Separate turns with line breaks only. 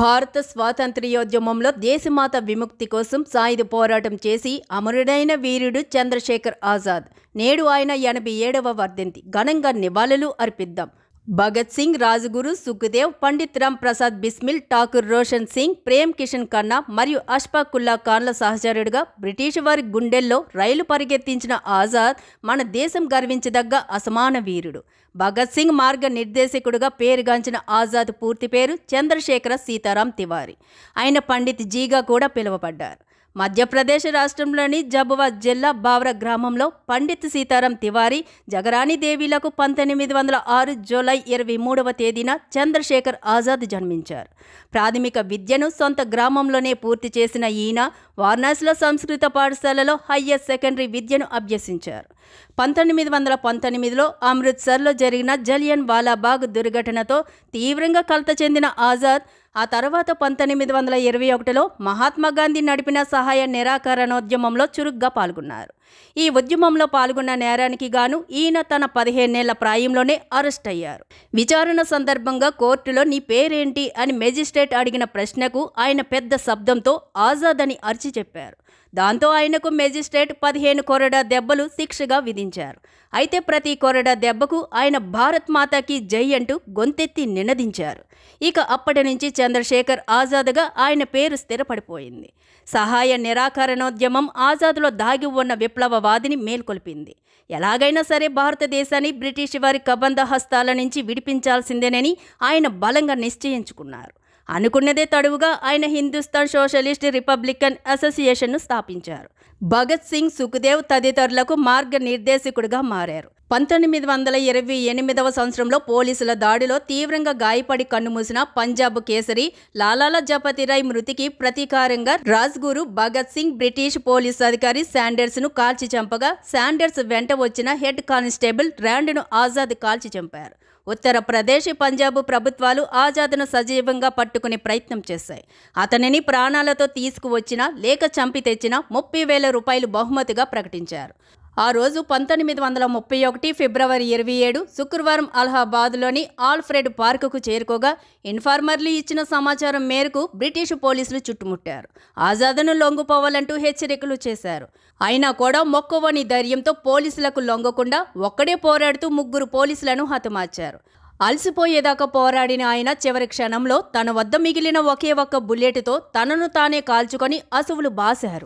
భారత స్వాతంత్ర్యోద్యమంలో దేశమాత విముక్తి కోసం సాయుధ పోరాటం చేసి అమరుడైన వీరుడు చంద్రశేఖర్ ఆజాద్ నేడు ఆయన ఎనభై ఏడవ వర్ధంతి ఘనంగా నివాళులు అర్పిద్దాం భగత్ సింగ్ రాజుగురు సుఖదేవ్ పండిత్ రామ్ ప్రసాద్ బిస్మిల్ ఠాకూర్ రోషన్ సింగ్ ప్రేమ్ కిషన్ ఖన్నా మరియు కుల్లా ఖాన్ల సహచరుడుగా బ్రిటిష్ వారి గుండెల్లో రైలు పరిగెత్తించిన ఆజాద్ మన దేశం గర్వించదగ్గ అసమాన వీరుడు భగత్ సింగ్ మార్గ నిర్దేశకుడుగా పేరుగాంచిన ఆజాద్ పూర్తి పేరు చంద్రశేఖర సీతారాం తివారి ఆయన పండిత్ జీగా కూడా పిలువబడ్డారు మధ్యప్రదేశ్ రాష్ట్రంలోని జబువా జిల్లా బావ్రా గ్రామంలో పండిత్ సీతారాం తివారీ జగరాణి దేవీలకు పంతొమ్మిది వందల ఆరు జూలై ఇరవై మూడవ తేదీన చంద్రశేఖర్ ఆజాద్ జన్మించారు ప్రాథమిక విద్యను సొంత గ్రామంలోనే పూర్తి చేసిన ఈయన వారణాసిలో సంస్కృత పాఠశాలలో హయ్యర్ సెకండరీ విద్యను అభ్యసించారు పంతొమ్మిది వందల పంతొమ్మిదిలో అమృత్సర్లో జరిగిన జలియన్ వాలాబాగ్ దుర్ఘటనతో తీవ్రంగా కలత చెందిన ఆజాద్ ఆ తర్వాత పంతొమ్మిది వందల ఇరవై ఒకటిలో గాంధీ నడిపిన సహాయ నిరాకరణోద్యమంలో చురుగ్గా పాల్గొన్నారు ఈ ఉద్యమంలో పాల్గొన్న నేరానికి గాను ఈయన తన పదిహేనేళ్ల ప్రాయంలోనే అరెస్ట్ అయ్యారు విచారణ సందర్భంగా కోర్టులో నీ పేరేంటి అని మెజిస్ట్రేట్ అడిగిన ప్రశ్నకు ఆయన పెద్ద శబ్దంతో ఆజాద్ అని అరిచి చెప్పారు దాంతో ఆయనకు మెజిస్ట్రేట్ పదిహేను కొరడా దెబ్బలు శిక్షగా విధించారు అయితే ప్రతి కొరడా దెబ్బకు ఆయన భారత్ మాతాకి జై అంటూ గొంతెత్తి నినదించారు ఇక అప్పటి నుంచి చంద్రశేఖర్ ఆజాద్గా ఆయన పేరు స్థిరపడిపోయింది సహాయ నిరాకరణోద్యమం ఆజాద్లో దాగి ఉన్న విప్లవవాదిని మేల్కొల్పింది ఎలాగైనా సరే భారతదేశాన్ని బ్రిటిష్ వారి కబంధ హస్తాల నుంచి విడిపించాల్సిందేనని ఆయన బలంగా నిశ్చయించుకున్నారు అనుకున్నదే తడువుగా ఆయన హిందుస్థాన్ సోషలిస్ట్ రిపబ్లికన్ అసోసియేషన్ను స్థాపించారు భగత్ సింగ్ సుఖదేవ్ తదితరులకు మార్గ నిర్దేశకుడిగా మారారు పంతొమ్మిది వందల ఇరవై ఎనిమిదవ సంవత్సరంలో పోలీసుల దాడిలో తీవ్రంగా గాయపడి కన్నుమూసిన పంజాబ్ కేసరి లాలాల జపతిరాయ్ మృతికి ప్రతీకారంగా రాజ్గురు భగత్ సింగ్ బ్రిటిష్ పోలీసు అధికారి ను కాల్చి చంపగా శాండర్స్ వెంట వచ్చిన హెడ్ కానిస్టేబుల్ ర్యాండ్ను ఆజాద్ కాల్చి చంపారు ఉత్తరప్రదేశ్ పంజాబ్ ప్రభుత్వాలు ఆజాద్ను సజీవంగా పట్టుకునే ప్రయత్నం చేశాయి అతనిని ప్రాణాలతో తీసుకువచ్చిన లేక చంపి తెచ్చిన ముప్పై వేల రూపాయలు బహుమతిగా ప్రకటించారు ఆ రోజు పంతొమ్మిది వందల ముప్పై ఒకటి ఫిబ్రవరి ఇరవై ఏడు శుక్రవారం అలహాబాద్లోని ఆల్ఫ్రెడ్ పార్కుకు చేరుకోగా ఇన్ఫార్మర్లు ఇచ్చిన సమాచారం మేరకు బ్రిటిష్ పోలీసులు చుట్టుముట్టారు ఆజాదును లొంగిపోవాలంటూ హెచ్చరికలు చేశారు అయినా కూడా మొక్కవని ధైర్యంతో పోలీసులకు లొంగకుండా ఒక్కడే పోరాడుతూ ముగ్గురు పోలీసులను హతమార్చారు అలసిపోయేదాకా పోరాడిన ఆయన చివరి క్షణంలో తన వద్ద మిగిలిన ఒకే ఒక్క బుల్లెట్తో తనను తానే కాల్చుకొని అసువులు బాశారు